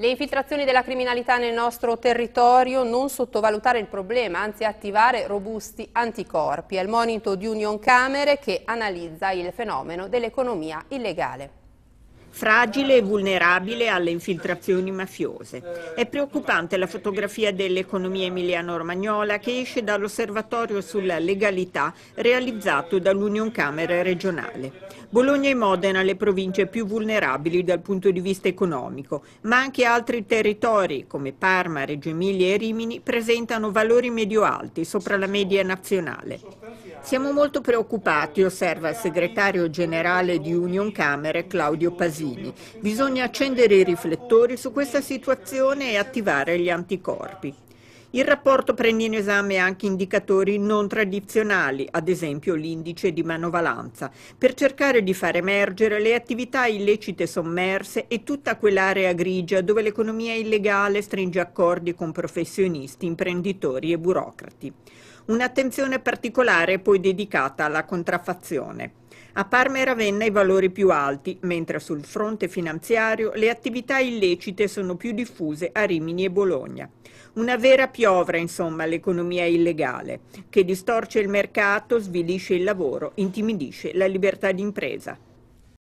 Le infiltrazioni della criminalità nel nostro territorio non sottovalutare il problema, anzi attivare robusti anticorpi. È il monito di Union Camere che analizza il fenomeno dell'economia illegale fragile e vulnerabile alle infiltrazioni mafiose. È preoccupante la fotografia dell'economia emiliano-romagnola che esce dall'osservatorio sulla legalità realizzato dall'Union Camera regionale. Bologna e Modena le province più vulnerabili dal punto di vista economico, ma anche altri territori come Parma, Reggio Emilia e Rimini presentano valori medio-alti sopra la media nazionale. Siamo molto preoccupati, osserva il segretario generale di Union Camere Claudio Pasini. Bisogna accendere i riflettori su questa situazione e attivare gli anticorpi. Il rapporto prende in esame anche indicatori non tradizionali, ad esempio l'indice di manovalanza, per cercare di far emergere le attività illecite sommerse e tutta quell'area grigia dove l'economia illegale stringe accordi con professionisti, imprenditori e burocrati. Un'attenzione particolare è poi dedicata alla contraffazione. A Parma e Ravenna i valori più alti, mentre sul fronte finanziario le attività illecite sono più diffuse a Rimini e Bologna. Una vera piovra, insomma, l'economia illegale, che distorce il mercato, svilisce il lavoro, intimidisce la libertà d'impresa.